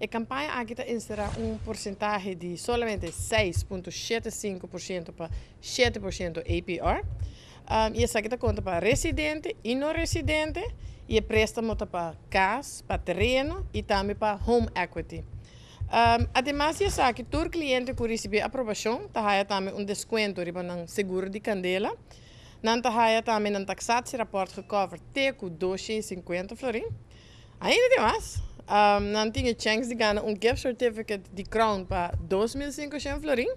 A campanha aqui insere um porcentagem de somente 6,75% para 7% APR. Um, e essa aqui conta para residente e não residente, e é préstamo para casa, para terreno e também para home equity. Um, ah, ademais, eu sei que todo cliente que receber aprovação tem também um desconto no tipo, seguro de candela. Não tem também um taxado de rapport que cobre até 250 florins. Ainda tem mais. Um, tinha eu de ganhar um gift certificate de Crown para 2.500 florim.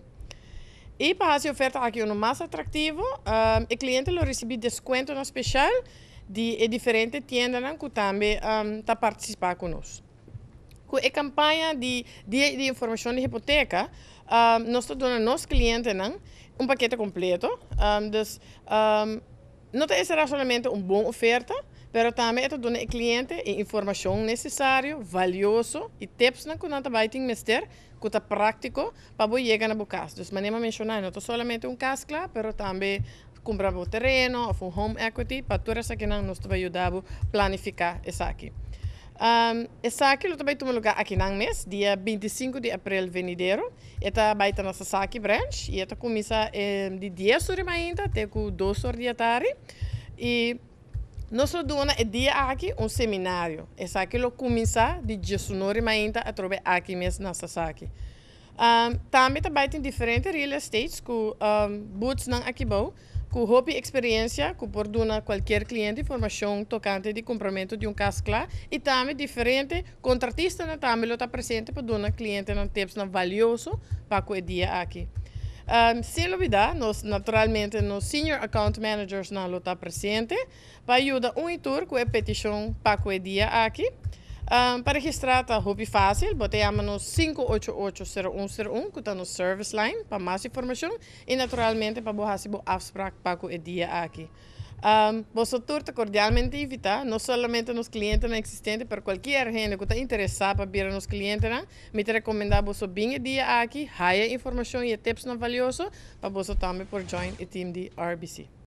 E para essa oferta aqui, um mais atrativo, um, o cliente lo recebe desconto no especial de diferentes tiendas que também um, tá participar conosco. Com a campanha de, de, de informação de hipoteca, um, nós estamos dando aos nossos clientes um paquete completo. Um, então, um, não será somente uma boa oferta, Pero também é o cliente e informação necessária, valioso e tips na que nós vai ter mester, que tá prático para chegar no caso. Então, maneira mencionar, não somente um caso, casa mas também comprar o terreno ou um home equity, para tudo isso que nos vai ajudar a planificar isso aqui. Um, essa aqui também tem lugar aqui no mês, dia 25 de abril venidero. Está vai estar nossa Saki Branch e está começa eh, de 10 horas ainda até 2 horas tarde. E nosso dona é dia aqui um seminário. só que lo começar de Jesunori ainda a trobe aqui mesmo na Sasaki. Um, também trabalha em diferentes real estates com um, boots não aqui bom, com hobby experiência, com porduna qualquer cliente informação tocante de compramento de um caso claro e também diferente contratista né, também lo está presente para dona cliente não tips não valioso para o dia aqui. Um, sem dúvida, nós, naturalmente, nos senior account managers na luta presente, para ajudar um tour com a é petição para o dia aqui. Um, para registrar está hobby fácil, botamos no 5880101, que está no service line, para mais informação e naturalmente para borrar se afspraak para o dia aqui. Um, vosotros está cordialmente invitado, não somente nos clientes existentes, para qualquer gente que está interessado para vir nos clientes, me recomendar você bem dia aqui, raia informação e tips não para você também por join o time de RBC.